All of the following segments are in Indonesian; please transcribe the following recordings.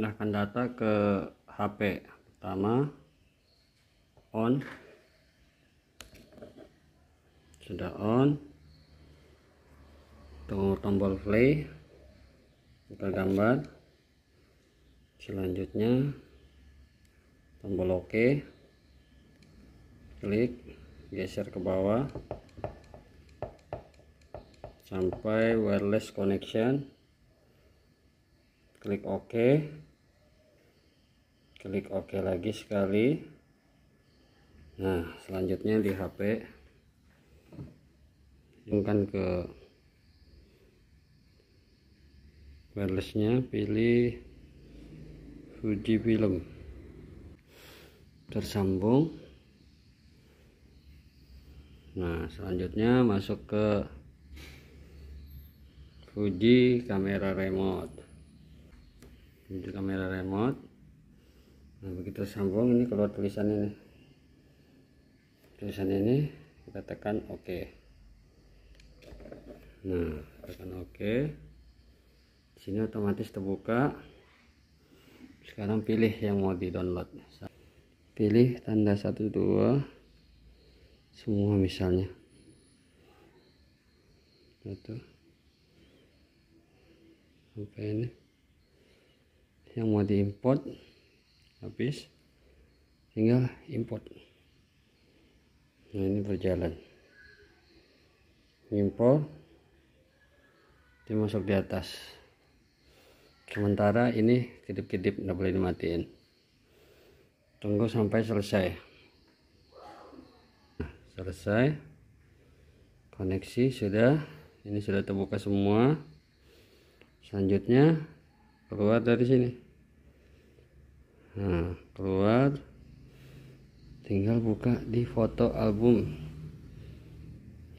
pindahkan data ke HP pertama on sudah on tunggu tombol play kita gambar selanjutnya tombol ok klik geser ke bawah sampai wireless connection klik ok klik OK lagi sekali nah selanjutnya di HP zoomkan ke wirelessnya pilih Fuji film tersambung nah selanjutnya masuk ke Fuji kamera remote Fuji kamera remote nah begitu sambung ini keluar tulisan ini tulisan ini kita tekan ok nah tekan ok sini otomatis terbuka sekarang pilih yang mau di download pilih tanda satu dua semua misalnya itu sampai ini yang mau diimport habis tinggal import nah ini berjalan import ini masuk di atas sementara ini kedip-kedip nggak boleh dimatiin tunggu sampai selesai nah, selesai koneksi sudah ini sudah terbuka semua selanjutnya keluar dari sini nah keluar tinggal buka di foto album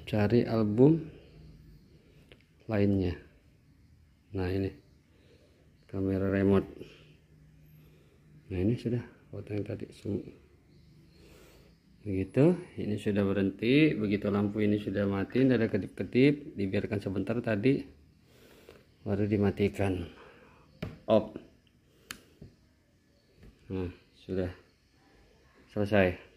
cari album lainnya nah ini kamera remote nah ini sudah foto yang tadi semua begitu ini sudah berhenti begitu lampu ini sudah mati tidak ada kedip-kedip dibiarkan sebentar tadi baru dimatikan off 嗯，sudah selesai.